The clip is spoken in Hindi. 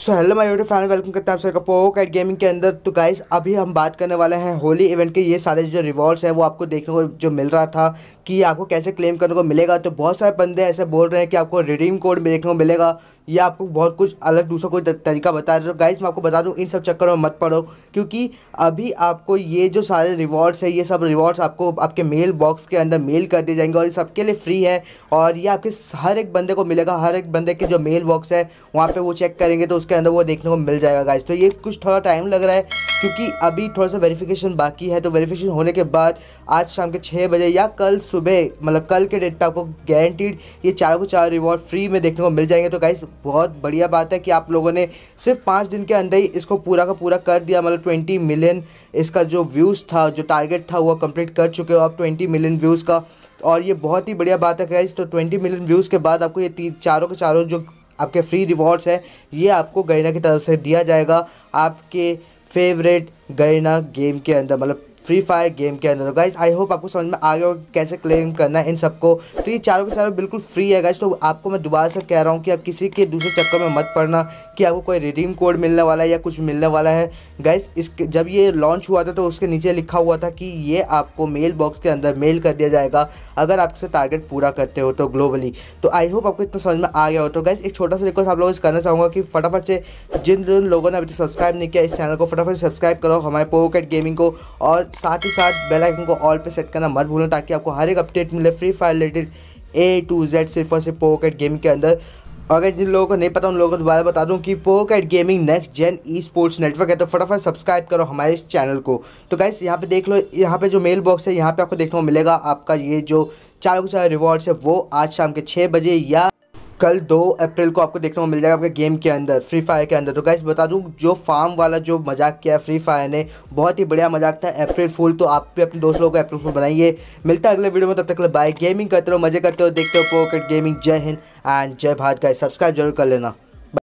so hello my YouTube fan welcome करते हैं आप सबका का एट गेमिंग के अंदर तो गाइस अभी हम बात करने वाले हैं होली इवेंट के ये सारे जो रिवॉर्ड्स हैं वो आपको देखने को जो मिल रहा था कि आपको कैसे क्लेम करने को मिलेगा तो बहुत सारे बंदे ऐसे बोल रहे हैं कि आपको रिडीम कोड देखने को मिलेगा या आपको बहुत कुछ अलग दूसरा कोई तरीका बता रहे तो गाइस मैं आपको बता दूँ इन सब चक्करों में मत पड़ो क्योंकि अभी आपको ये जो सारे रिवॉर्ड्स है ये सब रिवॉर्ड्स आपको आपके मेल बॉक्स के अंदर मेल कर दिए जाएंगे और ये सबके लिए फ्री है और ये आपके हर एक बंदे को मिलेगा हर एक बंदे के जो मेल बॉक्स है वहाँ पर वो चेक करेंगे तो उसके अंदर वो देखने को मिल जाएगा गाइज तो ये कुछ थोड़ा टाइम लग रहा है क्योंकि अभी थोड़ा सा वेरिफिकेशन बाकी है तो वेरिफिकेशन होने के बाद आज शाम के छः बजे या कल सुबह मतलब कल के डेट पर आपको गारंटीड ये चारों को चार रिवॉर्ड फ्री में देखने को मिल जाएंगे तो गाइज बहुत बढ़िया बात है कि आप लोगों ने सिर्फ पाँच दिन के अंदर ही इसको पूरा का पूरा कर दिया मतलब ट्वेंटी मिलियन इसका जो व्यूज़ था जो टारगेट था वो कंप्लीट कर चुके हो आप ट्वेंटी मिलियन व्यूज़ का और ये बहुत ही बढ़िया बात है गाइज तो ट्वेंटी मिलियन व्यूज़ के बाद आपको ये तीन चारों के चारों जो आपके फ्री रिवॉर्ड्स है ये आपको गरीना की तरफ से दिया जाएगा आपके फेवरेट गरीना गेम के अंदर मतलब फ्री फायर गेम के अंदर गाइज आई होप आपको समझ में आ गया होगा कैसे क्लेम करना है इन सबको तो ये चारों के चारों बिल्कुल फ्री है गाइज तो आपको मैं दोबारा से कह रहा हूँ कि आप किसी के दूसरे चक्कर में मत पड़ना कि आपको कोई रिडीम कोड मिलने वाला है या कुछ मिलने वाला है गाइज इस जब ये लॉन्च हुआ था तो उसके नीचे लिखा हुआ था कि ये आपको मेल बॉक्स के अंदर मेल कर दिया जाएगा अगर आप इसे टारगेट पूरा करते हो तो ग्लोबली तो आई होप आपको इतना समझ में आ गया हो तो गाइज एक छोटा सा रिक्वेस्ट आप लोगों से करना चाहूँगा कि फटाफट से जिन जिन लोगों ने अभी तक सब्सक्राइब नहीं किया इस चैनल को फटाफट सब्सक्राइब करो हमारे पोकेट गेमिंग को और साथ ही साथ बेल आइकन को ऑल पे सेट करना मत भूलना ताकि आपको हर एक अपडेट मिले Free Fire related A to Z सिर्फ और सिर्फ पोकेट गेम के अंदर अगर जिन लोगों को नहीं पता उन लोगों को दोबारा बता दूं कि Pocket Gaming next gen e sports network है तो फटाफट सब्सक्राइब करो हमारे इस चैनल को तो गाइस यहाँ पे देख लो यहाँ पे जो मेल बॉक्स है यहाँ पे आपको देखने को मिलेगा आपका ये जो चारों के चार रिवॉर्ड्स है वो आज शाम के छः बजे या कल दो अप्रैल को आपको देखने को मिल जाएगा आपके गेम के अंदर फ्री फायर के अंदर तो गाइस बता दूं जो फार्म वाला जो मजाक किया है फ्री फायर ने बहुत ही बढ़िया मजाक था अप्रैल फूल तो आप भी अपने दोस्तों को अप्रैल फूल बनाइए मिलता है अगले वीडियो में तब तक बाय गेमिंग करते रहो मजे करते हो देखते हो पोकेट गेमिंग जय हिंद एंड जय भारत गाय सब्सक्राइब जरूर कर लेना